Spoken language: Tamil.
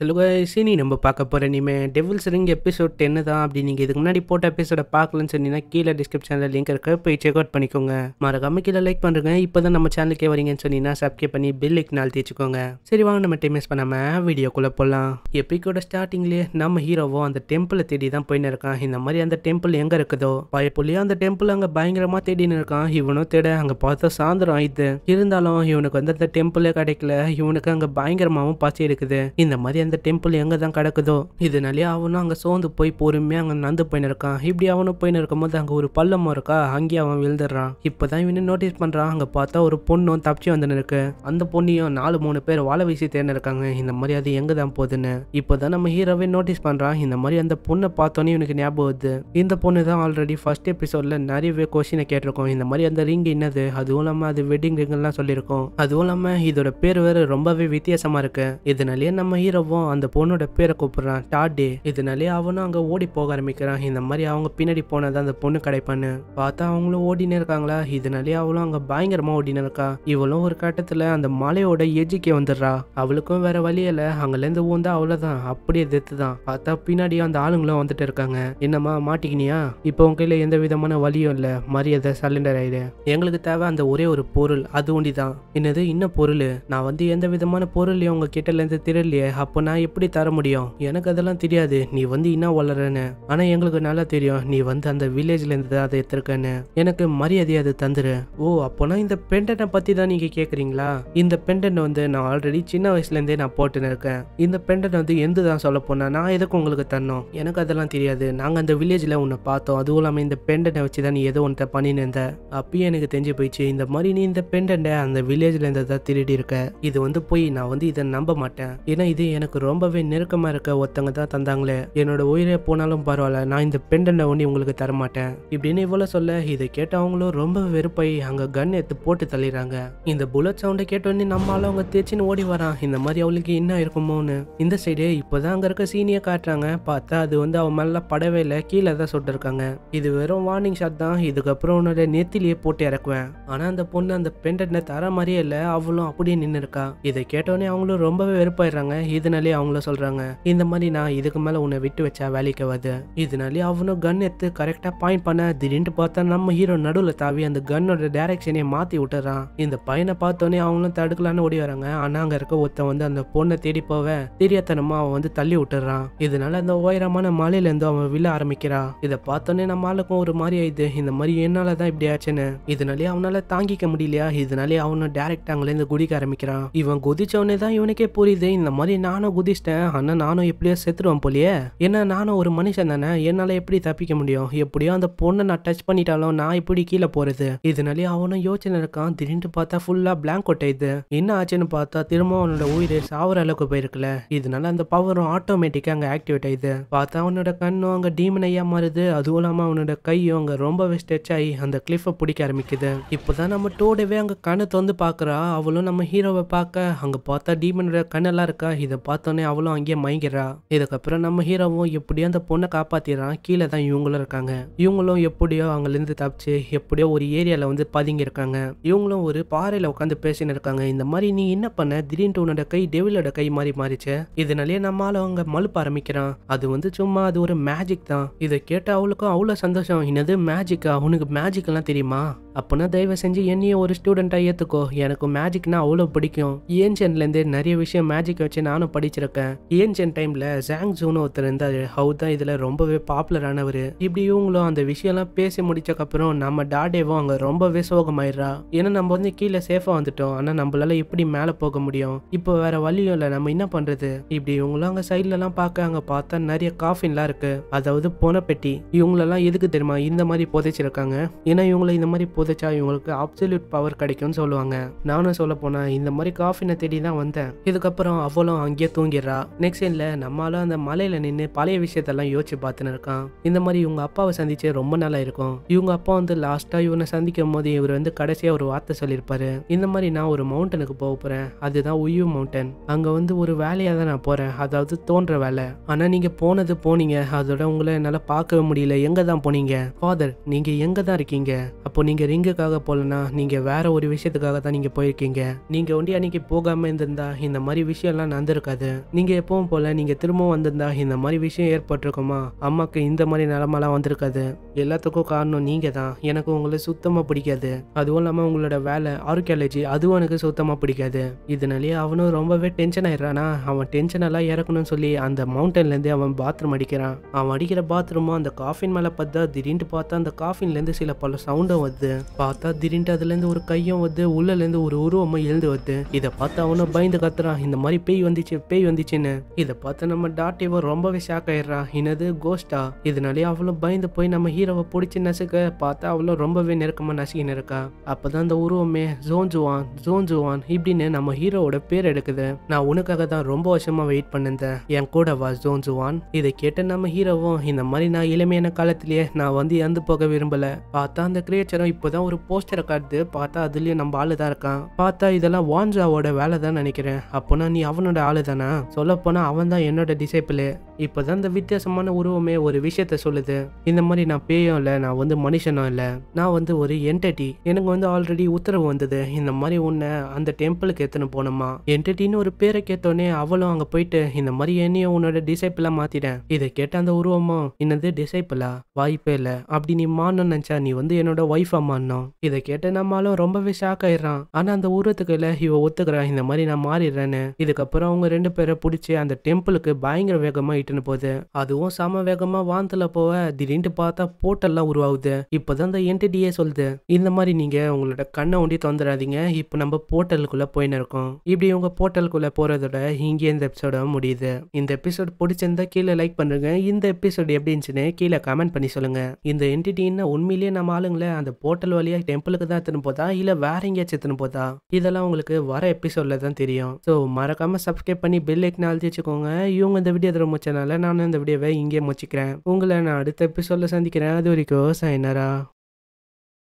ஹலோ சீனி நம்ம பார்க்க போகிற இனிமேல் டெவில்ஸ் ரிங் எபிசோட் டென்னு தான் அப்படி நீங்கள் இதுக்கு முன்னாடி போட்ட எபிசோட பார்க்கலன்னு சொன்னீங்கன்னா கீழே டிஸ்கிரிப்ஷனில் லிங்க் இருக்க போய் செக் அவுட் பண்ணிக்கோங்க மறக்காம கீழே லைக் பண்ணுறங்க இப்போ தான் நம்ம சேனலுக்கே வரீங்கன்னு சொன்னீங்கன்னா சப்ஸ்கிரைப் பண்ணி பில் லிக் நாள் தேச்சுக்கோங்க சரி வாங்க நம்ம டைம் மிஸ் பண்ணாமல் வீடியோக்குள்ளே போகலாம் எப்பிக்கோட ஸ்டார்டிங்லேயே நம்ம ஹீரோவோ அந்த டெம்பிளை தேடி தான் போயின்னு இருக்கான் இந்த மாதிரி அந்த டெம்பிள் எங்கே இருக்குதோ பயப்புள்ளியோ அந்த டெம்பிள் அங்கே பயங்கரமாக தேடின்னு இருக்கான் இவனும் தேட அங்கே பார்த்தா சாயந்தரம் ஆயிடுது இருந்தாலும் இவனுக்கு வந்து அந்த டெம்பிளே கிடைக்கல இவனுக்கு அங்கே பயங்கரமாகவும் பாசி எடுக்குது இந்த மாதிரி இந்த டெம்பிள் எங்கே தான் கிடக்குதோ இதனாலே அவனும் அங்கே சோர்ந்து போய் பொறுமையாக அங்கே நடந்து போயின்னு இருக்கான் இப்படி அவனும் போயின்னு இருக்கும்போது அங்கே ஒரு பள்ளமும் இருக்கா அங்கேயே அவன் விழுந்துடுறான் இப்போதான் இவனு நோட்டீஸ் பண்ணுறான் அங்கே பார்த்தா ஒரு பொண்ணும் தப்பிச்சு வந்துன்னு அந்த பொண்ணையும் நாலு மூணு பேர் வாழை வீசி தேர்ந்திருக்காங்க இருக்காங்க இந்த மாதிரி அது எங்கே தான் போகுதுன்னு இப்போ தான் நம்ம ஹீரோவே நோட்டீஸ் பண்ணுறான் இந்த மாதிரி அந்த பொண்ணை பார்த்தோன்னே இவனுக்கு ஞாபகம் வருது இந்த பொண்ணு தான் ஆல்ரெடி ஃபர்ஸ்ட் எபிசோடில் நிறையவே கொஷினை கேட்டிருக்கோம் இந்த மாதிரி அந்த ரிங் என்னது அதுவும் இல்லாமல் அது வெட்டிங் ரிங்லாம் சொல்லியிருக்கோம் அதுவும் இல்லாமல் இதோட பேர் வேறு ரொம்பவே வித்தியாசமாக இருக்குது இதனாலேயே நம்ம ஹீரோவும் அவன் அந்த பொண்ணோட பேரை கூப்பிடுறான் டாடே இதனாலே அவனும் அங்க ஓடி போக ஆரம்பிக்கிறான் இந்த மாதிரி அவங்க பின்னாடி போனதான் அந்த பொண்ணு கிடைப்பானு பார்த்தா அவங்களும் ஓடினே இருக்காங்களா இதனாலே அவளும் அங்க பயங்கரமா ஓடினே இருக்கா இவளும் ஒரு கட்டத்துல அந்த மலையோட எஜிக்கே வந்துடுறா அவளுக்கும் வேற வழி இல்ல அங்கல இருந்து ஊந்தா அவ்வளவுதான் அப்படியே தெத்து தான் பார்த்தா பின்னாடி அந்த ஆளுங்களும் வந்துட்டு இருக்காங்க என்னம்மா மாட்டிக்கினியா இப்போ உங்க கையில் எந்த விதமான வழியும் இல்ல மரியாதை சலண்டர் ஆயிடு எங்களுக்கு தேவை அந்த ஒரே ஒரு பொருள் அது ஒண்டிதான் தான் என்னது இன்னும் பொருள் நான் வந்து எந்த விதமான பொருள் உங்க இருந்து திருடலையே அப்போ நான் எப்படி தர முடியும் எனக்கு அதெல்லாம் தெரியாது நீ வந்து இன்னும் வளரன்னு ஆனால் எங்களுக்கு நல்லா தெரியும் நீ வந்து அந்த வில்லேஜ்ல இருந்து அதை எடுத்திருக்கன்னு எனக்கு மரியாதையை அது தந்துரு ஓ அப்போனா இந்த பெண்டனை பற்றி தான் நீங்கள் கேட்குறீங்களா இந்த பெண்டன் வந்து நான் ஆல்ரெடி சின்ன வயசுலேருந்தே நான் போட்டுன்னு இருக்கேன் இந்த பெண்டன் வந்து எந்த தான் சொல்ல போனா நான் எதுக்கு உங்களுக்கு தரணும் எனக்கு அதெல்லாம் தெரியாது நாங்கள் அந்த வில்லேஜில் உன்னை பார்த்தோம் அதுவும் இல்லாமல் இந்த பெண்டனை வச்சு தான் நீ ஏதோ ஒன்றை பண்ணின்னு இருந்த அப்பயும் எனக்கு தெரிஞ்சு போயிடுச்சு இந்த மாதிரி நீ இந்த பெண்டனை அந்த வில்லேஜில் இருந்ததை திருடி இருக்க இது வந்து போய் நான் வந்து இதை நம்ப மாட்டேன் ஏன்னா இது எனக்கு எனக்கு ரொம்பவே நெருக்கமாக இருக்க ஒருத்தவங்க தான் தந்தாங்களே என்னோட உயிரே போனாலும் பரவாயில்ல நான் இந்த பெண்டனை ஒன்று உங்களுக்கு தரமாட்டேன் இப்படின்னு இவ்வளோ சொல்ல இதை கேட்டவங்களும் ரொம்ப வெறுப்பாகி அங்கே கன் எடுத்து போட்டு தள்ளிடுறாங்க இந்த புல்லட் சவுண்டை கேட்டோடனே நம்மளால அவங்க தேச்சின்னு ஓடி வரான் இந்த மாதிரி அவளுக்கு என்ன இருக்குமோன்னு இந்த சைடு இப்போதான் அங்கே இருக்க சீனியை காட்டுறாங்க பார்த்தா அது வந்து அவன் மேலே படவே இல்லை கீழே தான் சொல்லிருக்காங்க இது வெறும் வார்னிங் ஷாட் தான் இதுக்கப்புறம் உன்னோட நேத்திலேயே போட்டு இறக்குவேன் ஆனால் அந்த பொண்ணு அந்த பெண்டனை தர மாதிரியே இல்லை அவளும் அப்படியே நின்று இருக்கா இதை கேட்டோடனே அவங்களும் ரொம்பவே வெறுப்பாயிடுறாங்க இதனால முன்னாலே அவங்கள சொல்றாங்க இந்த மாதிரி நான் இதுக்கு மேல உன்னை விட்டு வச்சா வேலைக்கு வருது இதனாலே அவனும் கன் எடுத்து கரெக்டா பாயிண்ட் பண்ண திடீர்னு பார்த்தா நம்ம ஹீரோ நடுவில் தாவி அந்த கன்னோட டைரக்ஷனே மாத்தி விட்டுறான் இந்த பையனை பார்த்தோன்னே அவங்களும் தடுக்கலான்னு ஓடி வராங்க ஆனா அங்க இருக்க ஒருத்தன் வந்து அந்த பொண்ணை தேடி போவ தெரியாதனமா அவன் வந்து தள்ளி விட்டுறான் இதனால அந்த உயரமான இருந்து அவன் விழ ஆரம்பிக்கிறான் இதை பார்த்தோன்னே நம்ம ஆளுக்கும் ஒரு மாதிரி ஆயிடுது இந்த மாதிரி என்னாலதான் இப்படி ஆச்சுன்னு இதனாலே அவனால தாங்கிக்க முடியலையா இதனாலே அவனும் டேரக்ட் இருந்து குடிக்க ஆரம்பிக்கிறான் இவன் குதிச்சவனே தான் இவனுக்கே புரியுது இந்த மாதிரி நானும் நானும் குதிச்சிட்டேன் ஆனால் நானும் எப்படியோ செத்துருவேன் போலியே என்ன நானும் ஒரு மனுஷன் தானே என்னால் எப்படி தப்பிக்க முடியும் எப்படியோ அந்த பொண்ணை நான் டச் பண்ணிட்டாலும் நான் இப்படி கீழே போறது இதனாலே அவனும் யோசனை இருக்கான் திடீர்னு பார்த்தா ஃபுல்லாக பிளாங்க் கொட்டையுது என்ன ஆச்சுன்னு பார்த்தா திரும்ப அவனோட உயிர் சாவர அளவுக்கு போயிருக்கல இதனால அந்த பவரும் ஆட்டோமேட்டிக்காக அங்கே ஆக்டிவேட் ஆயிடுது பார்த்தா அவனோட கண்ணும் அங்கே டீமனையா மாறுது அதுவும் இல்லாமல் அவனோட கையும் அங்கே ரொம்பவே ஸ்ட்ரெச் ஆகி அந்த கிளிஃபை பிடிக்க ஆரம்பிக்குது இப்போதான் நம்ம டோடவே அங்கே கண்ணை தொந்து பார்க்குறா அவளும் நம்ம ஹீரோவை பார்க்க அங்கே பார்த்தா டீமனோட கண்ணெல்லாம் இருக்கா இதை பார்த்து பார்த்தோன்னே அவளும் அங்கேயே மயங்கிறா இதுக்கப்புறம் நம்ம ஹீரோவும் எப்படியோ அந்த பொண்ணை காப்பாத்திடுறான் கீழே தான் இவங்களும் இருக்காங்க இவங்களும் எப்படியோ அவங்கலேருந்து தப்பிச்சு எப்படியோ ஒரு ஏரியாவில் வந்து பதுங்கியிருக்காங்க இவங்களும் ஒரு பாறையில் உட்காந்து பேசின்னு இருக்காங்க இந்த மாதிரி நீ என்ன பண்ண திடீர்னு உன்னோட கை டெவிலோட கை மாதிரி மாறிச்சு இதனாலேயே நம்மளால அவங்க மலுப்ப ஆரம்பிக்கிறான் அது வந்து சும்மா அது ஒரு மேஜிக் தான் இதை கேட்ட அவளுக்கும் அவ்வளோ சந்தோஷம் என்னது மேஜிக்கா மேஜிக் எல்லாம் தெரியுமா அப்போனா தயவு செஞ்சு என்னையும் ஒரு ஸ்டூடெண்ட்டாக ஏற்றுக்கோ எனக்கு மேஜிக்னா அவ்வளோ பிடிக்கும் ஏன்ஷன்லேருந்து நிறைய விஷயம் மேஜிக் வச்சு நானும் படிச்சிருக்கேன் ஏன்ஷன் டைமில் ஜாங் ஜூனு ஒருத்தர் இருந்தார் ஹவு தான் இதில் ரொம்பவே பாப்புலரானவர் இப்படி இவங்களும் அந்த விஷயம்லாம் பேசி முடிச்சக்கப்புறம் நம்ம டாடேவும் அங்கே ரொம்பவே சோகமாயிடுறா ஏன்னா நம்ம வந்து கீழே சேஃபாக வந்துட்டோம் ஆனால் நம்மளால எப்படி மேலே போக முடியும் இப்போ வேற வழியும் இல்லை நம்ம என்ன பண்ணுறது இப்படி இவங்களும் அங்கே சைட்லலாம் பார்க்க அங்கே பார்த்தா நிறைய காஃபின்லாம் இருக்குது அதாவது போன பெட்டி இவங்களெல்லாம் எதுக்கு தெரியுமா இந்த மாதிரி புதைச்சிருக்காங்க ஏன்னா இவங்கள இந்த மாதிரி புதைச்சா இவங்களுக்கு அப்சல்யூட் பவர் கிடைக்கும்னு சொல்லுவாங்க நானும் சொல்ல போனா இந்த மாதிரி காஃபினை தேடி தான் வந்தேன் இதுக்கப்புறம் அவளும் அங்கேயே தூங்கிடுறா நெக்ஸ்ட் சீனில் நம்மளும் அந்த மலையில் நின்று பழைய விஷயத்தெல்லாம் யோசிச்சு பார்த்துன்னு இருக்கான் இந்த மாதிரி இவங்க அப்பாவை சந்திச்சே ரொம்ப நாளாக இருக்கும் இவங்க அப்பா வந்து லாஸ்ட்டாக இவனை சந்திக்கும் போது இவர் வந்து கடைசியாக ஒரு வார்த்தை சொல்லியிருப்பாரு இந்த மாதிரி நான் ஒரு மவுண்டனுக்கு போக போகிறேன் அதுதான் உயு மவுண்டன் அங்கே வந்து ஒரு வேலையாக தான் நான் போகிறேன் அதாவது தோன்ற வேலை ஆனால் நீங்கள் போனது போனீங்க அதோட உங்களை என்னால் பார்க்கவே முடியல எங்கே தான் போனீங்க ஃபாதர் நீங்கள் எங்கே தான் இருக்கீங்க அப்போ நீங்கள் ரிங்குக்காக போகலன்னா நீங்கள் வேற ஒரு விஷயத்துக்காக தான் நீங்கள் போயிருக்கீங்க நீங்கள் ஒண்டி அன்னைக்கு போகாமல் இருந்திருந்தா இந்த மாதிரி விஷயம்லாம் நடந்திருக்காது நீங்கள் எப்பவும் போல நீங்கள் திரும்பவும் வந்திருந்தா இந்த மாதிரி விஷயம் ஏற்பட்டிருக்குமா அம்மாவுக்கு இந்த மாதிரி நிலமெல்லாம் வந்திருக்காது எல்லாத்துக்கும் காரணம் நீங்கள் தான் எனக்கு உங்களை சுத்தமாக பிடிக்காது அதுவும் இல்லாமல் உங்களோட வேலை ஆர்கியாலஜி அதுவும் எனக்கு சுத்தமாக பிடிக்காது இதனாலேயே அவனும் ரொம்பவே டென்ஷன் ஆயிடுறானா அவன் டென்ஷனெல்லாம் இறக்கணும்னு சொல்லி அந்த மவுண்டன்லேருந்து அவன் பாத்ரூம் அடிக்கிறான் அவன் அடிக்கிற பாத்ரூமும் அந்த காஃபின் மேலே பார்த்தா திடீர்னு பார்த்தா அந்த காஃபின்லேருந்து சில பல சவுண்டும் வருது பார்த்தா திடீர்னு அதுலேருந்து ஒரு கையும் வந்து இருந்து ஒரு உருவம் எழுந்து வருது இதை பார்த்து அவனும் பயந்து கத்துறான் இந்த மாதிரி பேய் வந்துச்சு பேய் வந்துச்சுன்னு இதை பார்த்து நம்ம டாட் ரொம்பவே ஷாக் ஆயிடுறா என்னது கோஸ்டா இதனாலேயே அவளும் பயந்து போய் நம்ம ஹீரோவை பிடிச்சி நசுக்க பார்த்தா அவளும் ரொம்பவே நெருக்கமாக நசுக்கின்னு இருக்கா அப்பதான் அந்த உருவமே ஜோன்ஜுவான் ஜோன்ஜுவான் இப்படின்னு நம்ம ஹீரோவோட பேர் எடுக்குது நான் உனக்காக தான் ரொம்ப வருஷமா வெயிட் பண்ணிருந்தேன் என் கூட வா ஜோன்ஜுவான் இதை கேட்ட நம்ம ஹீரோவும் இந்த மாதிரி நான் இளமையான காலத்திலேயே நான் வந்து இறந்து போக விரும்பல பார்த்தா அந்த கிரியேச்சரும் இப்ப அப்போ தான் ஒரு போஸ்டரை காட்டுது பார்த்தா அதுலேயும் நம்ம ஆளு தான் இருக்கான் பார்த்தா இதெல்லாம் வான்ஜாவோட வேலை தான் நினைக்கிறேன் அப்போனா நீ அவனோட ஆளு தானா சொல்லப்போனால் அவன் தான் என்னோட டிசைப்பிள் இப்போ தான் இந்த வித்தியாசமான உருவமே ஒரு விஷயத்த சொல்லுது இந்த மாதிரி நான் பேயும் இல்லை நான் வந்து மனுஷனும் இல்லை நான் வந்து ஒரு என்டிட்டி எனக்கு வந்து ஆல்ரெடி உத்தரவு வந்தது இந்த மாதிரி உன்னை அந்த டெம்பிளுக்கு எத்தனை போனோமா என்டிட்டின்னு ஒரு பேரை கேட்டோன்னே அவளும் அங்கே போயிட்டு இந்த மாதிரி என்னையும் உன்னோட டிசைப்பிளாக மாற்றிட்டேன் இதை கேட்ட அந்த உருவமும் என்னது டிசைப்பிளா வாய்ப்பே இல்லை அப்படி நீ மாணும் நினச்சா நீ வந்து என்னோட ஒய்ஃபா வந்தோம் இதை கேட்ட நம்மளும் ரொம்பவே ஷாக் ஆயிடுறான் ஆனா அந்த இல்ல இவ ஒத்துக்கிறான் இந்த மாதிரி நான் மாறிடுறேன்னு இதுக்கப்புறம் அவங்க ரெண்டு பேரை பிடிச்சி அந்த டெம்பிளுக்கு பயங்கர வேகமா இட்டுன்னு போகுது அதுவும் சம வேகமா வாந்தல போக திடீர்னு பார்த்தா போட்டெல்லாம் உருவாகுது இப்பதான் அந்த என்டிடியே சொல்லுது இந்த மாதிரி நீங்க உங்களோட கண்ணை ஒண்டி தொந்தராதீங்க இப்போ நம்ம போர்ட்டலுக்குள்ள போயின்னு இருக்கோம் இப்படி உங்க போர்ட்டலுக்குள்ள போறதோட இங்கே இந்த எபிசோட முடியுது இந்த எபிசோட் பிடிச்சிருந்தா கீழே லைக் பண்ணுங்க இந்த எபிசோட் எப்படி இருந்துச்சுன்னு கீழே கமெண்ட் பண்ணி சொல்லுங்க இந்த என்டிடின்னா உண்மையிலேயே நம்ம ஆளுங்களை அந்த போர்ட்டல் போர்ட்டல் வழியா டெம்பிளுக்கு தான் எடுத்துன்னு போதா இல்லை வேற எங்கேயாச்சும் எடுத்துன்னு போதா இதெல்லாம் உங்களுக்கு வர எபிசோட்ல தான் தெரியும் ஸோ மறக்காமல் சப்ஸ்கிரைப் பண்ணி பெல் ஐக்கன் அழுத்தி வச்சுக்கோங்க இவங்க இந்த வீடியோ இதில் முடிச்சனால நானும் இந்த வீடியோவை இங்கே முடிச்சுக்கிறேன் உங்களை நான் அடுத்த எபிசோட்ல சந்திக்கிறேன் அது வரைக்கும் சைனரா